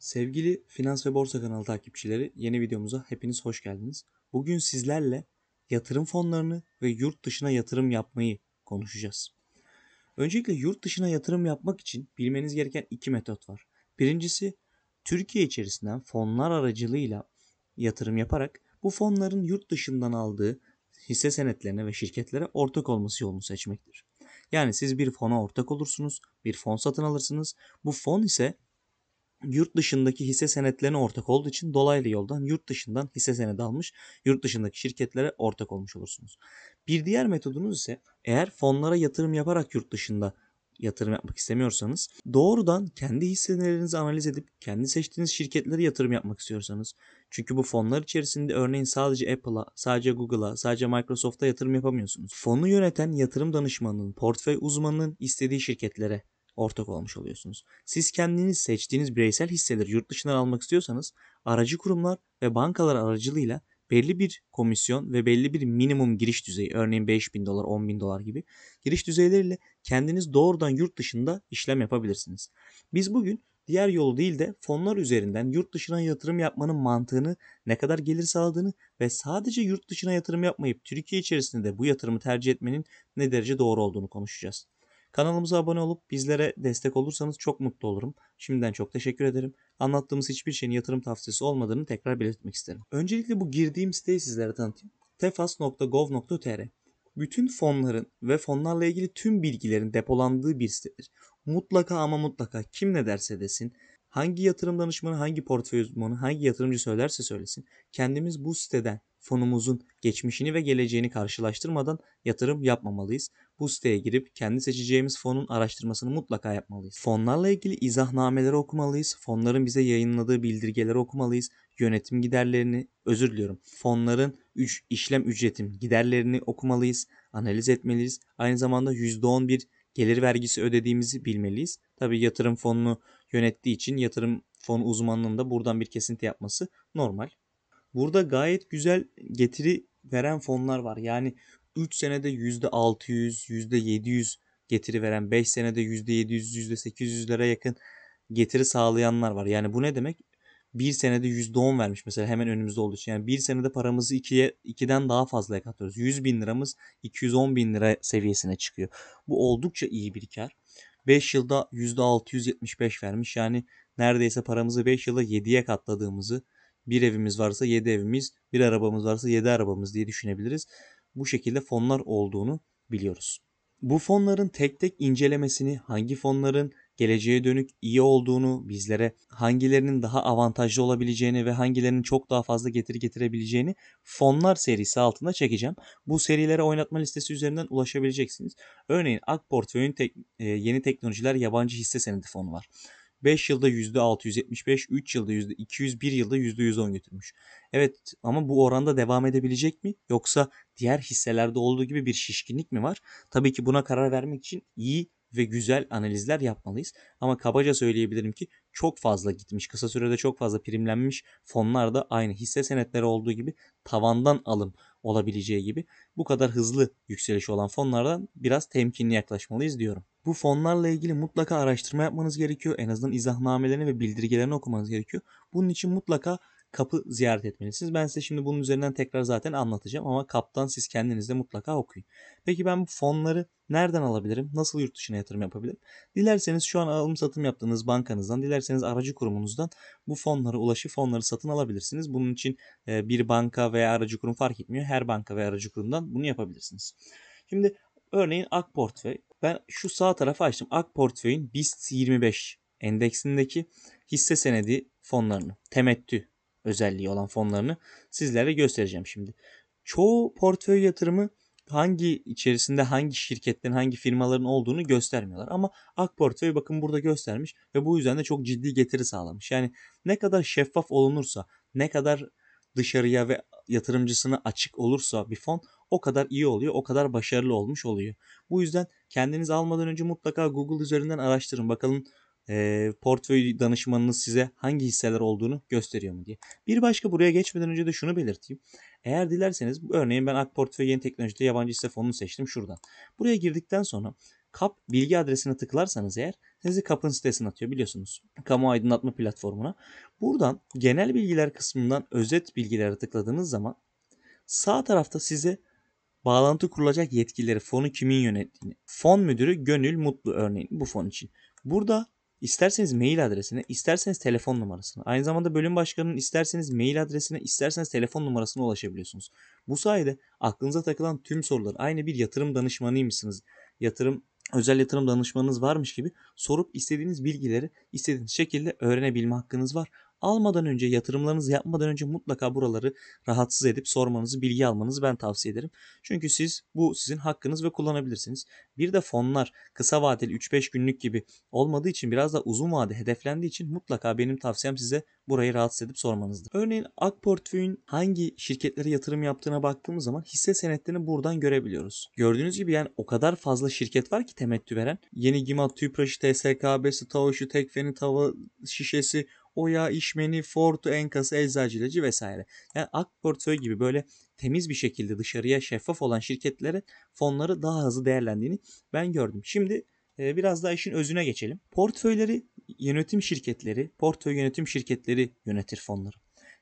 Sevgili Finans ve Borsa kanalı takipçileri yeni videomuza hepiniz hoş geldiniz. Bugün sizlerle yatırım fonlarını ve yurt dışına yatırım yapmayı konuşacağız. Öncelikle yurt dışına yatırım yapmak için bilmeniz gereken iki metot var. Birincisi Türkiye içerisinden fonlar aracılığıyla yatırım yaparak bu fonların yurt dışından aldığı hisse senetlerine ve şirketlere ortak olması yolunu seçmektir. Yani siz bir fona ortak olursunuz, bir fon satın alırsınız. Bu fon ise yurt dışındaki hisse senetlerine ortak olduğu için dolaylı yoldan yurt dışından hisse senedi almış, yurt dışındaki şirketlere ortak olmuş olursunuz. Bir diğer metodunuz ise eğer fonlara yatırım yaparak yurt dışında yatırım yapmak istemiyorsanız, doğrudan kendi hisselerinizi analiz edip kendi seçtiğiniz şirketlere yatırım yapmak istiyorsanız, çünkü bu fonlar içerisinde örneğin sadece Apple'a, sadece Google'a, sadece Microsoft'a yatırım yapamıyorsunuz. Fonu yöneten yatırım danışmanının, portföy uzmanının istediği şirketlere ortak olmuş oluyorsunuz. Siz kendiniz seçtiğiniz bireysel hisseleri yurt dışından almak istiyorsanız aracı kurumlar ve bankalar aracılığıyla belli bir komisyon ve belli bir minimum giriş düzeyi örneğin 5 bin dolar 10 bin dolar gibi giriş düzeyleriyle kendiniz doğrudan yurt dışında işlem yapabilirsiniz. Biz bugün diğer yolu değil de fonlar üzerinden yurt dışına yatırım yapmanın mantığını, ne kadar gelir sağladığını ve sadece yurt dışına yatırım yapmayıp Türkiye içerisinde de bu yatırımı tercih etmenin ne derece doğru olduğunu konuşacağız. Kanalımıza abone olup bizlere destek olursanız çok mutlu olurum. Şimdiden çok teşekkür ederim. Anlattığımız hiçbir şeyin yatırım tavsiyesi olmadığını tekrar belirtmek isterim. Öncelikle bu girdiğim siteyi sizlere tanıtayım. tefas.gov.tr Bütün fonların ve fonlarla ilgili tüm bilgilerin depolandığı bir sitedir. Mutlaka ama mutlaka kim ne derse desin Hangi yatırım danışmanı, hangi portföy uzmanı, hangi yatırımcı söylerse söylesin kendimiz bu siteden fonumuzun geçmişini ve geleceğini karşılaştırmadan yatırım yapmamalıyız. Bu siteye girip kendi seçeceğimiz fonun araştırmasını mutlaka yapmalıyız. Fonlarla ilgili izahnameleri okumalıyız. Fonların bize yayınladığı bildirgeleri okumalıyız. Yönetim giderlerini, özür diliyorum. Fonların üç, işlem ücretim giderlerini okumalıyız. Analiz etmeliyiz. Aynı zamanda %10 bir gelir vergisi ödediğimizi bilmeliyiz. Tabi yatırım fonunu yönettiği için yatırım fonu uzmanlığında buradan bir kesinti yapması normal. Burada gayet güzel getiri veren fonlar var. Yani 3 senede %600, %700 getiri veren, 5 senede %700, %800'lere yakın getiri sağlayanlar var. Yani bu ne demek? bir senede yüzde on vermiş mesela hemen önümüzde olduğu için. Yani bir senede paramızı ikiye, ikiden daha fazla katıyoruz. yüz bin liramız 210 bin lira seviyesine çıkıyor. Bu oldukça iyi bir kar. 5 yılda %675 vermiş. Yani neredeyse paramızı 5 yılda 7'ye katladığımızı bir evimiz varsa 7 evimiz, bir arabamız varsa 7 arabamız diye düşünebiliriz. Bu şekilde fonlar olduğunu biliyoruz. Bu fonların tek tek incelemesini, hangi fonların geleceğe dönük iyi olduğunu, bizlere hangilerinin daha avantajlı olabileceğini ve hangilerinin çok daha fazla getiri getirebileceğini Fonlar serisi altında çekeceğim. Bu serilere oynatma listesi üzerinden ulaşabileceksiniz. Örneğin AK Portföy'ün tek, e, yeni teknolojiler yabancı hisse senedi fonu var. 5 yılda %675, 3 yılda %200, 1 yılda %110 götürmüş. Evet ama bu oranda devam edebilecek mi? Yoksa diğer hisselerde olduğu gibi bir şişkinlik mi var? Tabii ki buna karar vermek için iyi ve güzel analizler yapmalıyız. Ama kabaca söyleyebilirim ki çok fazla gitmiş. Kısa sürede çok fazla primlenmiş fonlar da aynı hisse senetleri olduğu gibi tavandan alım olabileceği gibi bu kadar hızlı yükselişi olan fonlardan biraz temkinli yaklaşmalıyız diyorum. Bu fonlarla ilgili mutlaka araştırma yapmanız gerekiyor. En azından izahnamelerini ve bildirgelerini okumanız gerekiyor. Bunun için mutlaka kapı ziyaret etmelisiniz. Ben size şimdi bunun üzerinden tekrar zaten anlatacağım ama kaptan siz kendiniz de mutlaka okuyun. Peki ben bu fonları nereden alabilirim? Nasıl yurt dışına yatırım yapabilirim? Dilerseniz şu an alım satım yaptığınız bankanızdan, dilerseniz aracı kurumunuzdan bu fonları ulaşı fonları satın alabilirsiniz. Bunun için e, bir banka veya aracı kurum fark etmiyor. Her banka veya aracı kurumdan bunu yapabilirsiniz. Şimdi örneğin Ak Portföy. Ben şu sağ tarafa açtım. Ak Portföy'ün BIST 25 endeksindeki hisse senedi fonlarını, temettü özelliği olan fonlarını sizlere göstereceğim şimdi. Çoğu portföy yatırımı hangi içerisinde hangi şirketlerin hangi firmaların olduğunu göstermiyorlar. Ama Ak Portföy bakın burada göstermiş ve bu yüzden de çok ciddi getiri sağlamış. Yani ne kadar şeffaf olunursa ne kadar dışarıya ve yatırımcısına açık olursa bir fon o kadar iyi oluyor, o kadar başarılı olmuş oluyor. Bu yüzden kendiniz almadan önce mutlaka Google üzerinden araştırın. Bakalım e, portföy danışmanınız size hangi hisseler olduğunu gösteriyor mu diye. Bir başka buraya geçmeden önce de şunu belirteyim. Eğer dilerseniz örneğin ben Ak Portföy Yeni Teknolojide Yabancı Hisse Fonu'nu seçtim şuradan. Buraya girdikten sonra KAP bilgi adresine tıklarsanız eğer sizi KAP'ın sitesine atıyor biliyorsunuz. Kamu aydınlatma platformuna. Buradan genel bilgiler kısmından özet bilgilere tıkladığınız zaman sağ tarafta size bağlantı kurulacak yetkileri, fonu kimin yönettiğini, fon müdürü Gönül Mutlu örneğin bu fon için. Burada İsterseniz mail adresine, isterseniz telefon numarasına, aynı zamanda bölüm başkanının isterseniz mail adresine, isterseniz telefon numarasına ulaşabiliyorsunuz. Bu sayede aklınıza takılan tüm soruları aynı bir yatırım danışmanıymışsınız, yatırım özel yatırım danışmanınız varmış gibi sorup istediğiniz bilgileri istediğiniz şekilde öğrenebilme hakkınız var. Almadan önce yatırımlarınızı yapmadan önce mutlaka buraları rahatsız edip sormanızı, bilgi almanızı ben tavsiye ederim. Çünkü siz bu sizin hakkınız ve kullanabilirsiniz. Bir de fonlar kısa vadeli 3-5 günlük gibi olmadığı için biraz da uzun vade hedeflendiği için mutlaka benim tavsiyem size burayı rahatsız edip sormanızdır. Örneğin AK Portföy'ün hangi şirketlere yatırım yaptığına baktığımız zaman hisse senetlerini buradan görebiliyoruz. Gördüğünüz gibi yani o kadar fazla şirket var ki temettü veren. Yeni Gimat, Tüpraş, TSKB, Tavuşu, Tekfen'in tava şişesi, Oya, İşmeni, fortu, enkası, eczacılacı vesaire. Yani ak portföy gibi böyle temiz bir şekilde dışarıya şeffaf olan şirketlere fonları daha hızlı değerlendiğini ben gördüm. Şimdi e, biraz daha işin özüne geçelim. Portföyleri yönetim şirketleri, portföy yönetim şirketleri yönetir fonları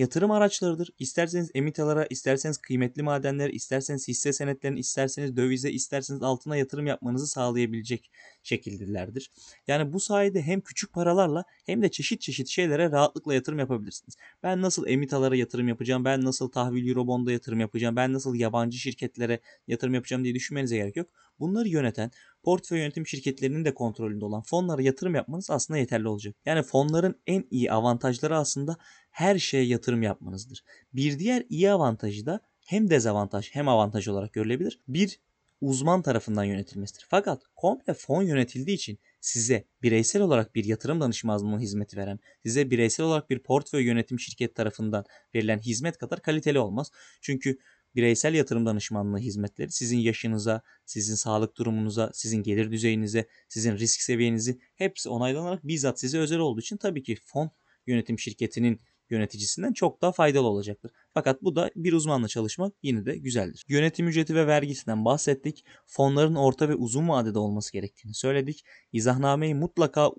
yatırım araçlarıdır. İsterseniz emitalara, isterseniz kıymetli madenler, isterseniz hisse senetlerine, isterseniz dövize, isterseniz altına yatırım yapmanızı sağlayabilecek şekildelerdir. Yani bu sayede hem küçük paralarla hem de çeşit çeşit şeylere rahatlıkla yatırım yapabilirsiniz. Ben nasıl emitalara yatırım yapacağım, ben nasıl tahvil eurobonda yatırım yapacağım, ben nasıl yabancı şirketlere yatırım yapacağım diye düşünmenize gerek yok. Bunları yöneten portföy yönetim şirketlerinin de kontrolünde olan fonlara yatırım yapmanız aslında yeterli olacak. Yani fonların en iyi avantajları aslında her şeye yatırım yapmanızdır. Bir diğer iyi avantajı da hem dezavantaj hem avantaj olarak görülebilir. Bir uzman tarafından yönetilmesidir. Fakat komple fon yönetildiği için size bireysel olarak bir yatırım danışmanlığı hizmeti veren, size bireysel olarak bir portföy yönetim şirket tarafından verilen hizmet kadar kaliteli olmaz. Çünkü bireysel yatırım danışmanlığı hizmetleri sizin yaşınıza, sizin sağlık durumunuza, sizin gelir düzeyinize, sizin risk seviyenizi hepsi onaylanarak bizzat size özel olduğu için tabii ki fon yönetim şirketinin yöneticisinden çok daha faydalı olacaktır. Fakat bu da bir uzmanla çalışmak yine de güzeldir. Yönetim ücreti ve vergisinden bahsettik. Fonların orta ve uzun vadede olması gerektiğini söyledik. İzahnameyi mutlaka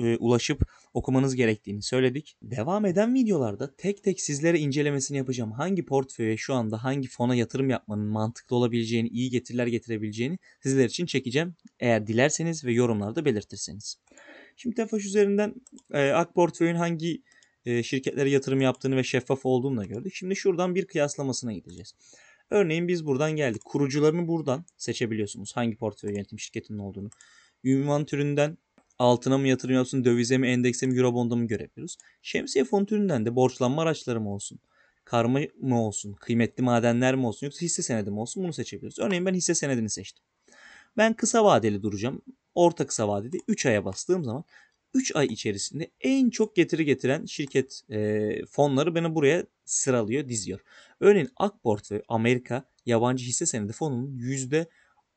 e, ulaşıp okumanız gerektiğini söyledik. Devam eden videolarda tek tek sizlere incelemesini yapacağım. Hangi portföye şu anda hangi fona yatırım yapmanın mantıklı olabileceğini, iyi getiriler getirebileceğini sizler için çekeceğim. Eğer dilerseniz ve yorumlarda belirtirseniz. Şimdi Tefaş üzerinden e, Ak Portföy'ün hangi e, şirketlere yatırım yaptığını ve şeffaf olduğunu da gördük. Şimdi şuradan bir kıyaslamasına gideceğiz. Örneğin biz buradan geldik. Kurucularını buradan seçebiliyorsunuz. Hangi portföy yönetim şirketinin olduğunu. Ünvan türünden altına mı yatırım yapsın, dövize mi, endekse mi, eurobonda mı görebiliyoruz. Şemsiye fon türünden de borçlanma araçları mı olsun, karma mı olsun, kıymetli madenler mi olsun yoksa hisse senedi mi olsun bunu seçebiliyoruz. Örneğin ben hisse senedini seçtim. Ben kısa vadeli duracağım. Orta kısa vadeli. 3 aya bastığım zaman 3 ay içerisinde en çok getiri getiren şirket e, fonları beni buraya sıralıyor, diziyor. Örneğin Akport ve Amerika yabancı hisse senedi fonunun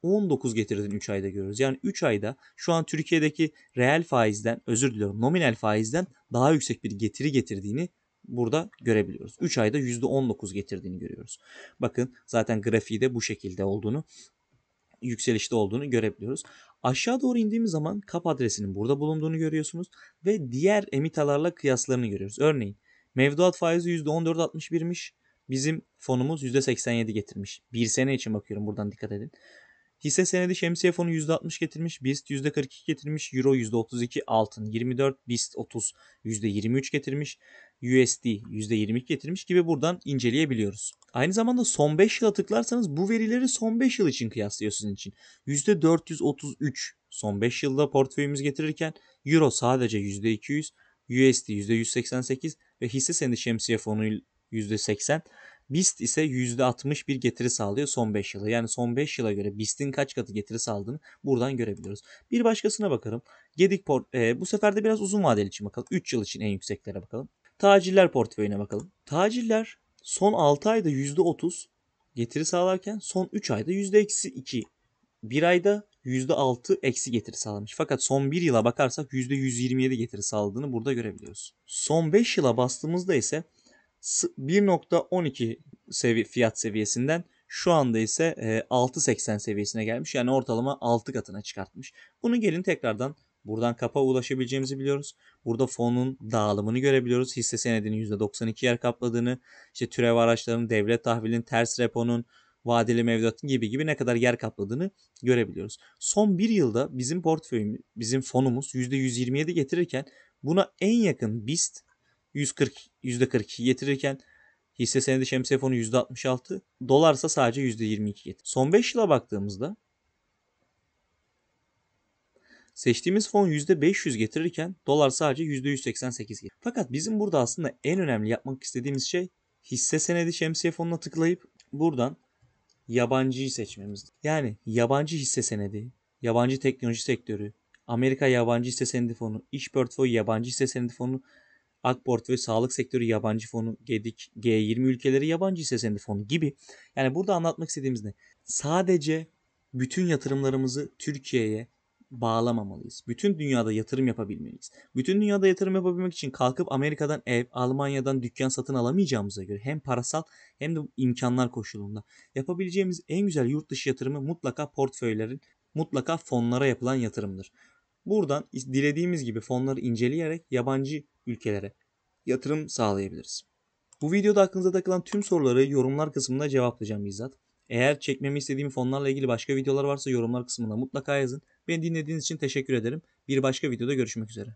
%19 getirdiğini 3 ayda görüyoruz. Yani 3 ayda şu an Türkiye'deki reel faizden, özür diliyorum nominal faizden daha yüksek bir getiri getirdiğini burada görebiliyoruz. 3 ayda %19 getirdiğini görüyoruz. Bakın zaten grafiği de bu şekilde olduğunu yükselişte olduğunu görebiliyoruz. Aşağı doğru indiğimiz zaman kap adresinin burada bulunduğunu görüyorsunuz ve diğer emitalarla kıyaslarını görüyoruz. Örneğin mevduat faizi %14.61'miş. Bizim fonumuz %87 getirmiş. Bir sene için bakıyorum buradan dikkat edin. Hisse senedi şemsiye fonu %60 getirmiş, BIST %42 getirmiş, Euro %32, altın 24, BIST 30 %23 getirmiş, USD %22 getirmiş gibi buradan inceleyebiliyoruz. Aynı zamanda son 5 yıla tıklarsanız bu verileri son 5 yıl için kıyaslıyor sizin için. %433 son 5 yılda portföyümüz getirirken Euro sadece %200, USD %188 ve hisse senedi şemsiye fonu %80 BIST ise %60 bir getiri sağlıyor son 5 yıla. Yani son 5 yıla göre BIST'in kaç katı getiri sağladığını buradan görebiliyoruz. Bir başkasına bakarım. Gedik port e, bu sefer de biraz uzun vadeli için bakalım. 3 yıl için en yükseklere bakalım. Taciller portföyüne bakalım. Taciller son 6 ayda %30 getiri sağlarken son 3 ayda %-2. 1 ayda %6 eksi getiri sağlamış. Fakat son 1 yıla bakarsak %127 getiri sağladığını burada görebiliyoruz. Son 5 yıla bastığımızda ise 1.12 sevi fiyat seviyesinden şu anda ise 6.80 e, seviyesine gelmiş. Yani ortalama 6 katına çıkartmış. Bunu gelin tekrardan buradan kapa ulaşabileceğimizi biliyoruz. Burada fonun dağılımını görebiliyoruz. Hisse senedinin %92 yer kapladığını, işte türev araçlarının, devlet tahvilinin, ters reponun, vadeli mevduatın gibi gibi ne kadar yer kapladığını görebiliyoruz. Son bir yılda bizim portföyümüz, bizim fonumuz %127 getirirken buna en yakın BIST 140 %42 getirirken hisse senedi şemsiye fonu %66, dolarsa sadece %22 getirir. Son 5 yıla baktığımızda Seçtiğimiz fon %500 getirirken dolar sadece %188 getirir. Fakat bizim burada aslında en önemli yapmak istediğimiz şey hisse senedi şemsiye fonuna tıklayıp buradan yabancıyı seçmemiz. Yani yabancı hisse senedi, yabancı teknoloji sektörü, Amerika yabancı hisse senedi fonu, iş portföyü yabancı hisse senedi fonu Akport ve sağlık sektörü yabancı fonu, GEDİK, G20 ülkeleri yabancı hisse senedi fonu gibi. Yani burada anlatmak istediğimiz ne? Sadece bütün yatırımlarımızı Türkiye'ye bağlamamalıyız. Bütün dünyada yatırım yapabilmeliyiz. Bütün dünyada yatırım yapabilmek için kalkıp Amerika'dan ev, Almanya'dan dükkan satın alamayacağımıza göre hem parasal hem de imkanlar koşulunda yapabileceğimiz en güzel yurt dışı yatırımı mutlaka portföylerin, mutlaka fonlara yapılan yatırımdır. Buradan dilediğimiz gibi fonları inceleyerek yabancı ülkelere yatırım sağlayabiliriz. Bu videoda aklınıza takılan tüm soruları yorumlar kısmında cevaplayacağım bizzat. Eğer çekmemi istediğim fonlarla ilgili başka videolar varsa yorumlar kısmına mutlaka yazın. Beni dinlediğiniz için teşekkür ederim. Bir başka videoda görüşmek üzere.